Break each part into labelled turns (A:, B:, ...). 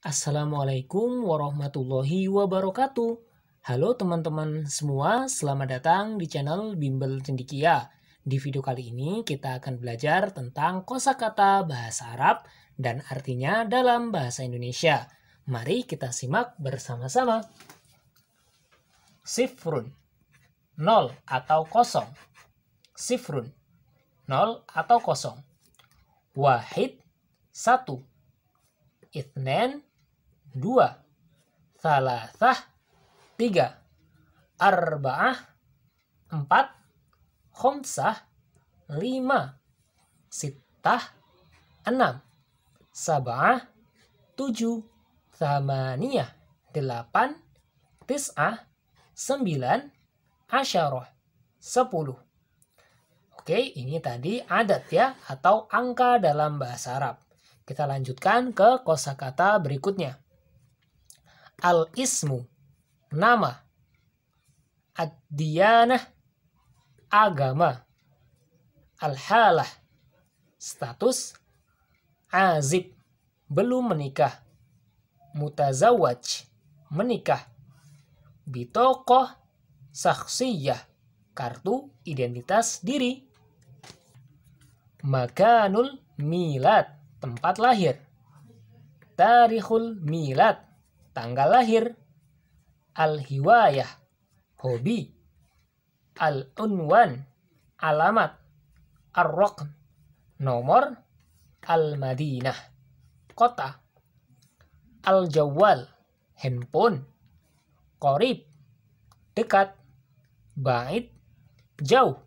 A: Assalamualaikum warahmatullahi wabarakatuh. Halo teman-teman semua, selamat datang di channel Bimbel Cendikia. Di video kali ini kita akan belajar tentang kosakata bahasa Arab dan artinya dalam bahasa Indonesia. Mari kita simak bersama-sama. Sifrun, nol atau kosong. Sifrun, nol atau kosong. Wahid, satu. Ithnen, dua, salasah, tiga, arba'ah, empat, khomsah, lima, sitah, enam, sabah, tujuh, thamaniyah, delapan, tis'ah, sembilan, asyarah, sepuluh. Oke, ini tadi adat ya, atau angka dalam bahasa Arab. Kita lanjutkan ke kosakata berikutnya al-ismu nama ad-diyanah agama al-halah status azib belum menikah mutazawaj menikah bitokoh saksiyah kartu identitas diri makanul milad tempat lahir tarikhul milad tanggal lahir, al-hiwayah, hobi, al-unwan, alamat, ar nomor, al-madinah, kota, al-jawwal, handphone, korib, dekat, bait, jauh,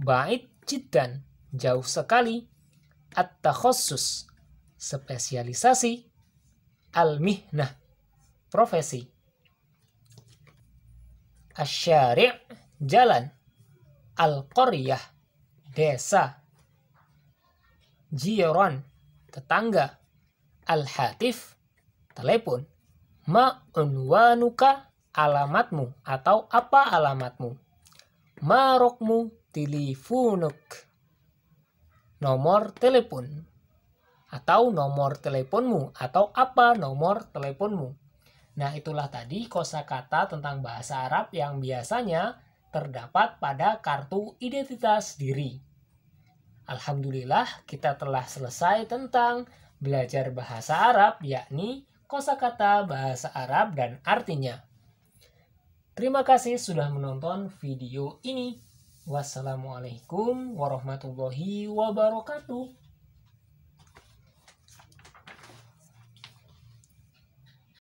A: bait jidan, jauh sekali, at khusus, spesialisasi, al-mihnah, profesi. Asyari' jalan. Al-Qaryah desa. jiron tetangga. Al-Hatif telepon. Ma'unwanuka alamatmu atau apa alamatmu. Marokmu telefonuk. Nomor telepon atau nomor teleponmu atau apa nomor teleponmu. Nah, itulah tadi kosakata tentang bahasa Arab yang biasanya terdapat pada kartu identitas diri. Alhamdulillah, kita telah selesai tentang belajar bahasa Arab, yakni kosakata bahasa Arab dan artinya. Terima kasih sudah menonton video ini. Wassalamualaikum warahmatullahi wabarakatuh.